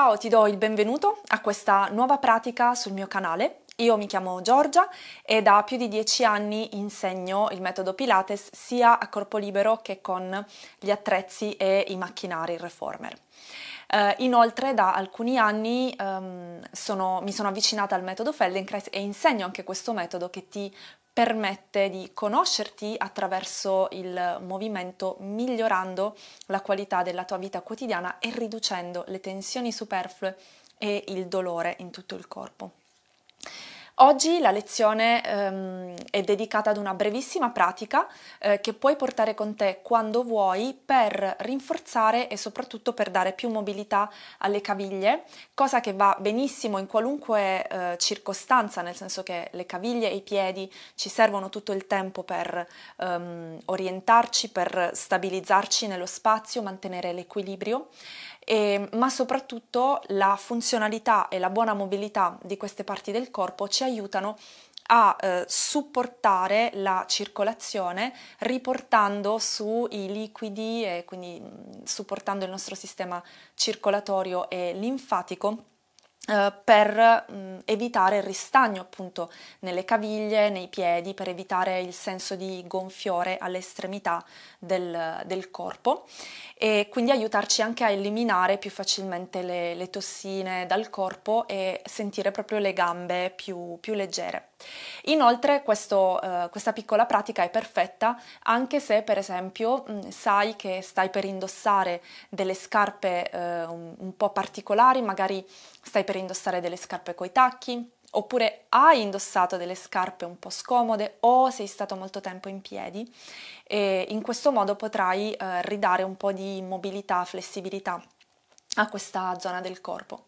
Ciao, ti do il benvenuto a questa nuova pratica sul mio canale. Io mi chiamo Giorgia e da più di dieci anni insegno il metodo Pilates sia a corpo libero che con gli attrezzi e i macchinari reformer. Uh, inoltre da alcuni anni um, sono, mi sono avvicinata al metodo Feldenkrais e insegno anche questo metodo che ti permette di conoscerti attraverso il movimento, migliorando la qualità della tua vita quotidiana e riducendo le tensioni superflue e il dolore in tutto il corpo. Oggi la lezione ehm, è dedicata ad una brevissima pratica eh, che puoi portare con te quando vuoi per rinforzare e soprattutto per dare più mobilità alle caviglie, cosa che va benissimo in qualunque eh, circostanza, nel senso che le caviglie e i piedi ci servono tutto il tempo per ehm, orientarci, per stabilizzarci nello spazio, mantenere l'equilibrio e, ehm, ma soprattutto la funzionalità e la buona mobilità di queste parti del corpo ci aiutano a eh, supportare la circolazione riportando sui liquidi e quindi mm, supportando il nostro sistema circolatorio e linfatico eh, per mh, evitare il ristagno appunto nelle caviglie, nei piedi, per evitare il senso di gonfiore all'estremità del, del corpo e quindi aiutarci anche a eliminare più facilmente le, le tossine dal corpo e sentire proprio le gambe più, più leggere. Inoltre questo, eh, questa piccola pratica è perfetta anche se per esempio mh, mm, sai che stai per indossare delle scarpe eh, un, un po' particolari, magari stai per indossare delle scarpe coi tacchi, oppure hai indossato delle scarpe un po' scomode o sei stato molto tempo in piedi e in questo modo potrai eh, ridare un po' di mobilità, flessibilità a questa zona del corpo.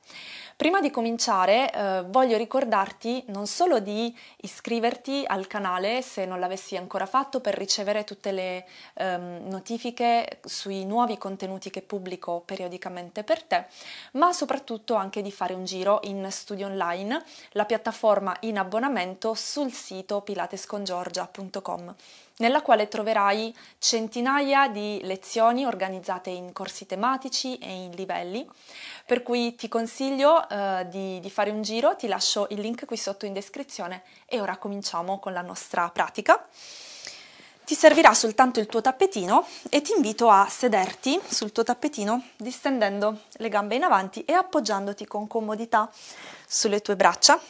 Prima di cominciare eh, voglio ricordarti non solo di iscriverti al canale se non l'avessi ancora fatto per ricevere tutte le ehm, notifiche sui nuovi contenuti che pubblico periodicamente per te, ma soprattutto anche di fare un giro in Studio Online, la piattaforma in abbonamento sul sito pilatescongiorgia.com nella quale troverai centinaia di lezioni organizzate in corsi tematici e in livelli giorni, per cui ti consiglio eh, di, di fare un giro, ti lascio il link qui sotto in descrizione e ora cominciamo con la nostra pratica. Ti servirà soltanto il tuo tappetino e ti invito a sederti sul tuo tappetino distendendo le gambe in avanti e appoggiandoti con comodità sulle tue braccia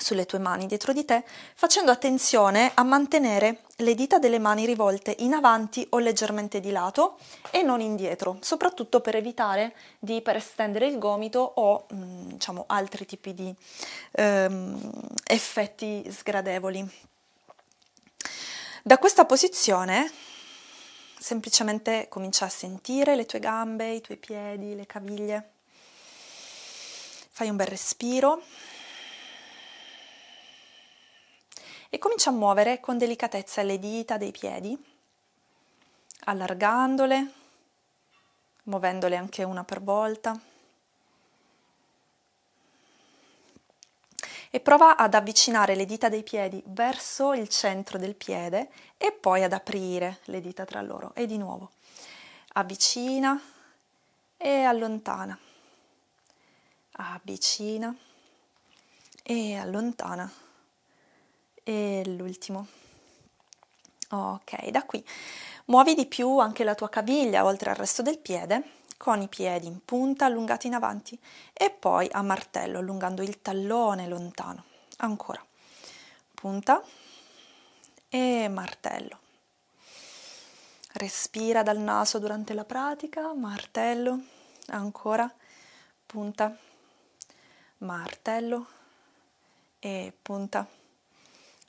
sulle tue mani dietro di te, facendo attenzione a mantenere le dita delle mani rivolte in avanti o leggermente di lato e non indietro, soprattutto per evitare di iperestendere il gomito o mh, mm, diciamo, altri tipi di ehm, effetti sgradevoli. Da questa posizione semplicemente comincia a sentire le tue gambe, i tuoi piedi, le caviglie. Fai un bel respiro. e comincia a muovere con delicatezza le dita dei piedi, allargandole, muovendole anche una per volta. E prova ad avvicinare le dita dei piedi verso il centro del piede e poi ad aprire le dita tra loro. E di nuovo avvicina e allontana. Avvicina e allontana e l'ultimo. Ok, da qui muovi di più anche la tua caviglia oltre al resto del piede con i piedi in punta allungati in avanti e poi a martello allungando il tallone lontano. Ancora. Punta e martello. Respira dal naso durante la pratica, martello, ancora, punta, martello e punta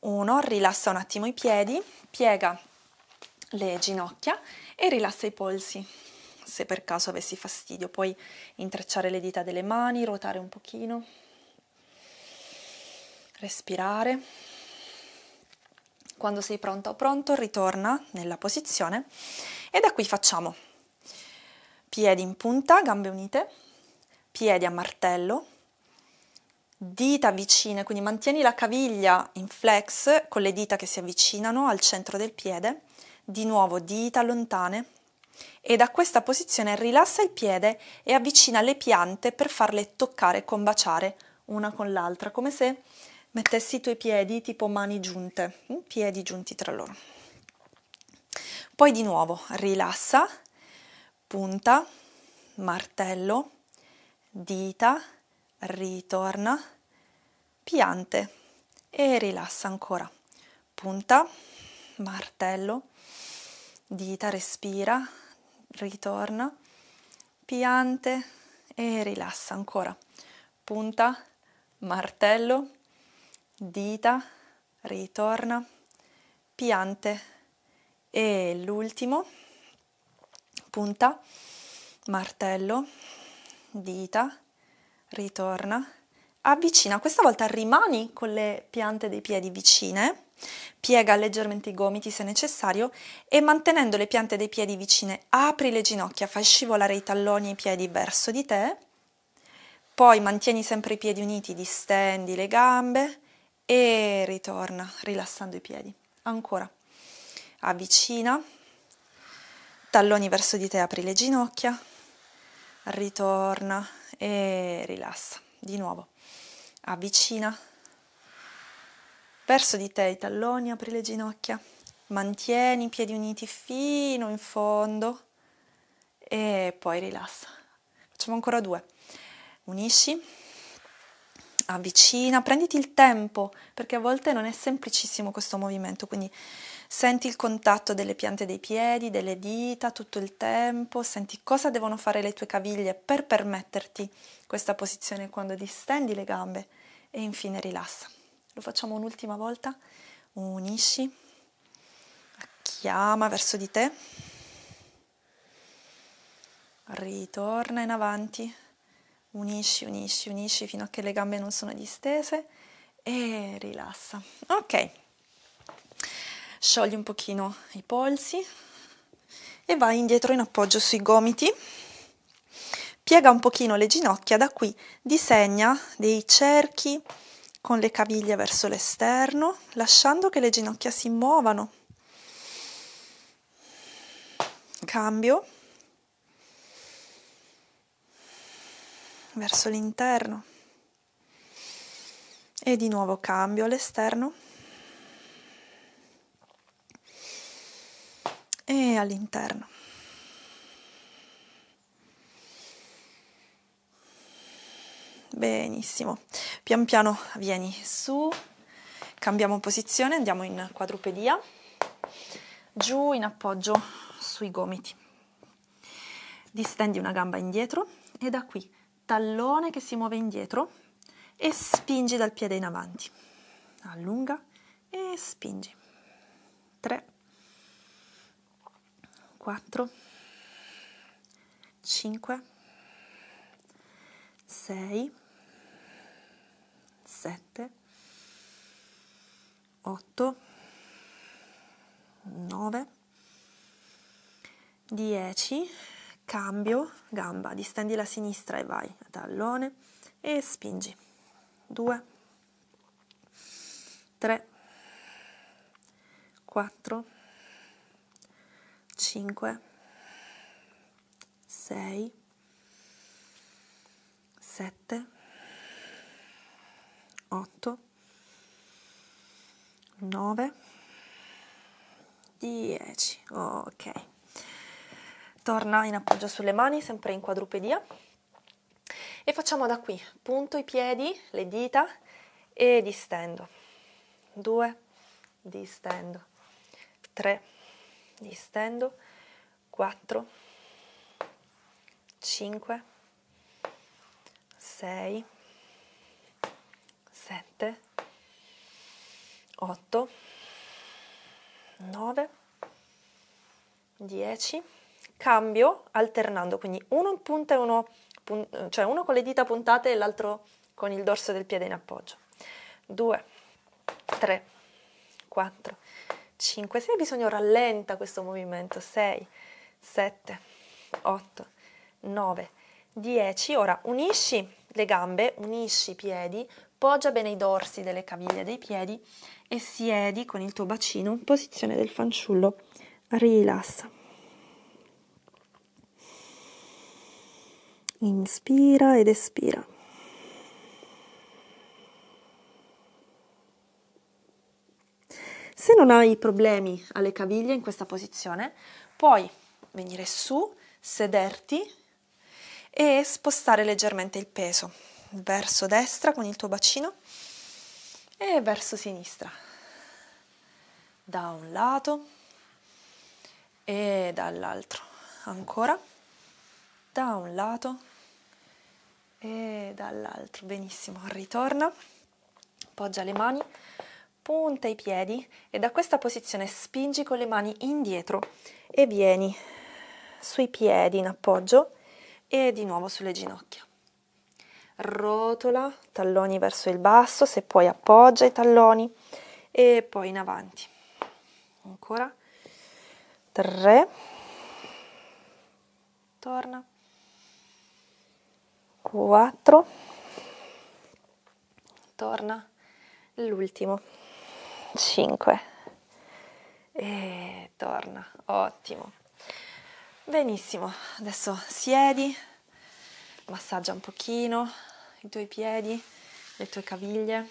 1, rilassa un attimo i piedi, piega le ginocchia e rilassa i polsi. Se per caso avessi fastidio, puoi intrecciare le dita delle mani, ruotare un pochino, respirare. Quando sei pronta o pronto, ritorna nella posizione e da qui facciamo piedi in punta, gambe unite, piedi a martello, dita vicine, quindi mantieni la caviglia in flex con le dita che si avvicinano al centro del piede, di nuovo dita lontane e da questa posizione rilassa il piede e avvicina le piante per farle toccare e combaciare una con l'altra, come se mettessi i tuoi piedi tipo mani giunte, hm, piedi giunti tra loro. Poi di nuovo rilassa, punta, martello, dita, ritorna, piante e rilassa ancora. Punta, martello, dita, respira, ritorna, piante e rilassa ancora. Punta, martello, dita, ritorna, piante e l'ultimo, punta, martello, dita, ritorna, avvicina, questa volta rimani con le piante dei piedi vicine, piega leggermente i gomiti se necessario e mantenendo le piante dei piedi vicine apri le ginocchia, fai scivolare i talloni e i piedi verso di te, poi mantieni sempre i piedi uniti, distendi le gambe e ritorna rilassando i piedi. Ancora, avvicina, talloni verso di te, apri le ginocchia, ritorna e rilassa. Di nuovo, avvicina verso di te i talloni, apri le ginocchia, mantieni i piedi uniti fino in fondo e poi rilassa. Facciamo ancora due. Unisci, avvicina, prenditi il tempo perché a volte non è semplicissimo questo movimento, quindi Senti il contatto delle piante dei piedi, delle dita tutto il tempo, senti cosa devono fare le tue caviglie per permetterti questa posizione quando distendi le gambe e infine rilassa. Lo facciamo un'ultima volta, unisci, chiama verso di te, ritorna in avanti, unisci, unisci, unisci fino a che le gambe non sono distese e rilassa. Ok sciogli un pochino i polsi e vai indietro in appoggio sui gomiti piega un pochino le ginocchia da qui disegna dei cerchi con le caviglie verso l'esterno lasciando che le ginocchia si muovano cambio verso l'interno e di nuovo cambio all'esterno e all'interno. Benissimo, pian piano vieni su, cambiamo posizione, andiamo in quadrupedia, giù in appoggio sui gomiti. Distendi una gamba indietro e da qui tallone che si muove indietro e spingi dal piede in avanti. Allunga e spingi. 3, 4, 5, 6, 7, 8, 9, 10, cambio, gamba, distendi la sinistra e vai, tallone e spingi, 2, 3, 4, 5 6 7 8 9 10 ok torna in appoggio sulle mani sempre in quadrupedia e facciamo da qui punto i piedi le dita e distendo 2 distendo 3 distendo 4 5 6 7 8 9 10 cambio alternando quindi uno punta e uno cioè uno con le dita puntate e l'altro con il dorso del piede in appoggio 2 3 4 5, se hai bisogno rallenta questo movimento, 6, 7, 8, 9, 10, ora unisci le gambe, unisci i piedi, poggia bene i dorsi delle caviglie dei piedi e siedi con il tuo bacino in posizione del fanciullo, rilassa. Inspira ed espira. Se non hai problemi alle caviglie in questa posizione, puoi venire su, sederti e spostare leggermente il peso verso destra con il tuo bacino e verso sinistra, da un lato e dall'altro, ancora, da un lato e dall'altro, benissimo, ritorna, poggia le mani punta i piedi e da questa posizione spingi con le mani indietro e vieni sui piedi in appoggio e di nuovo sulle ginocchia. Rotola, talloni verso il basso, se puoi appoggia i talloni e poi in avanti. Ancora. 3. Torna. 4. Torna. L'ultimo. 5 e torna, ottimo. Benissimo, adesso siedi, massaggia un pochino i tuoi piedi, le tue caviglie,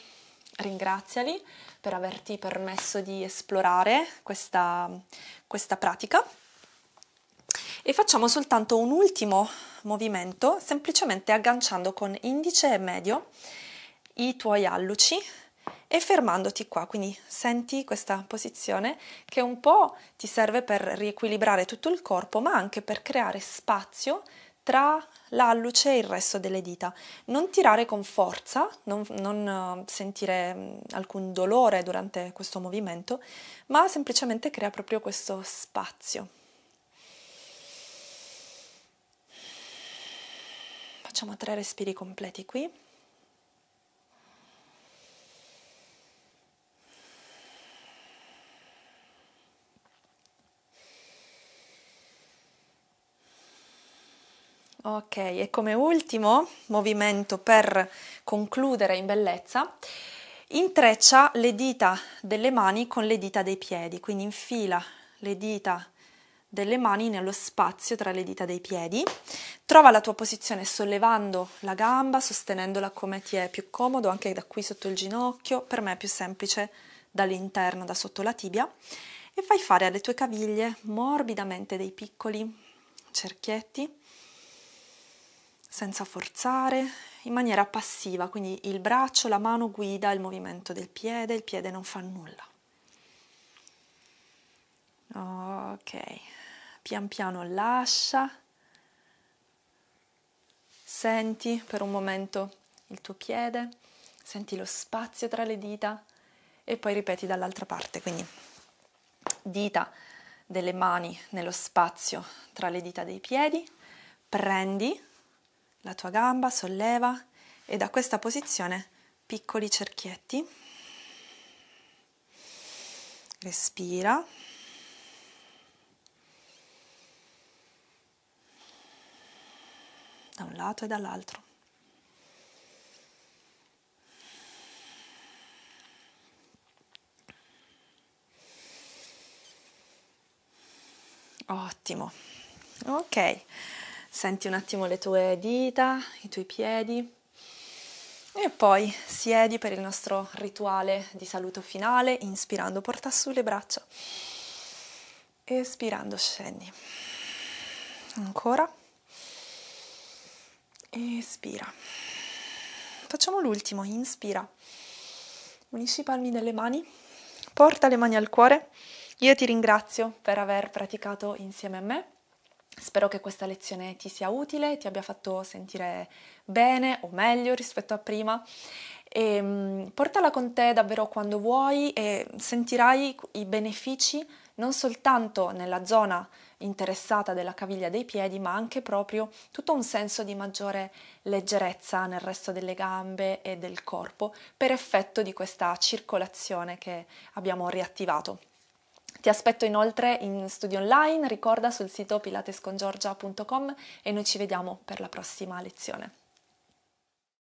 ringraziali per averti permesso di esplorare questa, questa pratica e facciamo soltanto un ultimo movimento semplicemente agganciando con indice e medio i tuoi alluci e fermandoti qua, quindi senti questa posizione che un po' ti serve per riequilibrare tutto il corpo, ma anche per creare spazio tra l'alluce e il resto delle dita. Non tirare con forza, non, non eh, sentire mm, alcun dolore durante questo movimento, ma semplicemente crea proprio questo spazio. Facciamo tre respiri completi qui. Ok, e come ultimo movimento per concludere in bellezza, intreccia le dita delle mani con le dita dei piedi, quindi infila le dita delle mani nello spazio tra le dita dei piedi. Trova la tua posizione sollevando la gamba, sostenendola come ti è più comodo, anche da qui sotto il ginocchio, per me è più semplice dall'interno, da sotto la tibia, e fai fare alle tue caviglie morbidamente dei piccoli cerchietti senza forzare, in maniera passiva, quindi il braccio, la mano guida il movimento del piede, il piede non fa nulla. Ok, pian piano lascia, senti per un momento il tuo piede, senti lo spazio tra le dita e poi ripeti dall'altra parte, quindi dita delle mani nello spazio tra le dita dei piedi, prendi la tua gamba, solleva e da questa posizione piccoli cerchietti. Respira. Da un lato e dall'altro. Ottimo. Ok. Senti un attimo le tue dita, i tuoi piedi. E poi siedi per il nostro rituale di saluto finale, inspirando porta su le braccia. Espirando scendi. Ancora. Espira. Facciamo l'ultimo, inspira. Unisci i palmi delle mani, porta le mani al cuore. Io ti ringrazio per aver praticato insieme a me Spero che questa lezione ti sia utile, ti abbia fatto sentire bene o meglio rispetto a prima. E, ehm, portala con te davvero quando vuoi e sentirai i benefici non soltanto nella zona interessata della caviglia dei piedi, ma anche proprio tutto un senso di maggiore leggerezza nel resto delle gambe e del corpo per effetto di questa circolazione che abbiamo riattivato. Ti aspetto inoltre in studio online, ricorda sul sito pilatescongiorgia.com e noi ci vediamo per la prossima lezione.